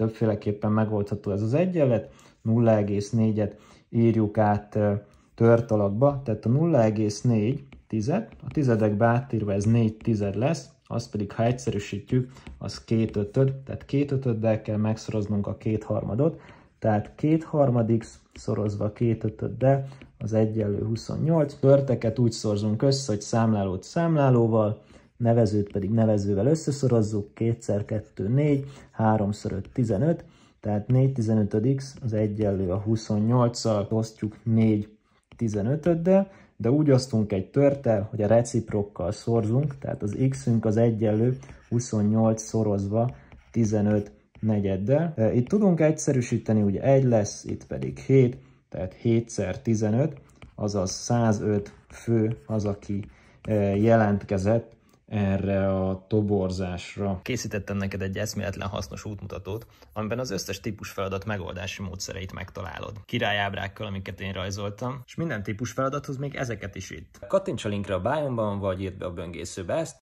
többféleképpen megoldható ez az egyenlet, 0,4-et írjuk át tört alakba, tehát a 0,4 tized, a tizedekbe átírva ez 4 tized lesz, azt pedig ha egyszerűsítjük, az 2 ötöd, tehát 2 ötöddel kell megszoroznunk a kétharmadot, tehát 2 harmadix szorozva 2 ötöddel az egyenlő 28. Törteket úgy szorzunk össze, hogy számlálót számlálóval, nevezőt pedig nevezővel összeszorozzuk, 2 x 2, 4, 3 x 5, 15, tehát 4 15 x az egyenlő a 28-szal, osztjuk 4 15 del de úgy osztunk egy törtel, hogy a reciprokkal szorzunk, tehát az x-ünk az egyenlő 28 szorozva 15 negyeddel. E, itt tudunk egyszerűsíteni, ugye 1 lesz, itt pedig 7, tehát 7x15, azaz 105 fő az, aki e, jelentkezett erre a toborzásra. Készítettem neked egy eszméletlen hasznos útmutatót, amiben az összes típus feladat megoldási módszereit megtalálod. Királyábrákkal, amiket én rajzoltam, és minden típus feladathoz még ezeket is itt. Kattints a linkre a bájomban, vagy írd be a böngészőbe ezt,